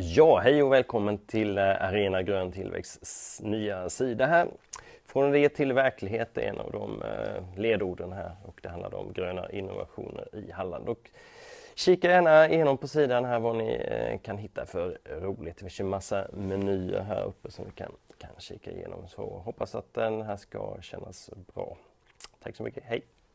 Ja, hej och välkommen till eh, Arena Grön Tillväxts nya sida här. Från idé till verklighet är en av de eh, ledorden här och det handlar om gröna innovationer i Halland. Och kika gärna igenom på sidan här vad ni eh, kan hitta för roligt. Det finns ju massa menyer här uppe som ni kan, kan kika igenom. Så hoppas att den här ska kännas bra. Tack så mycket, hej!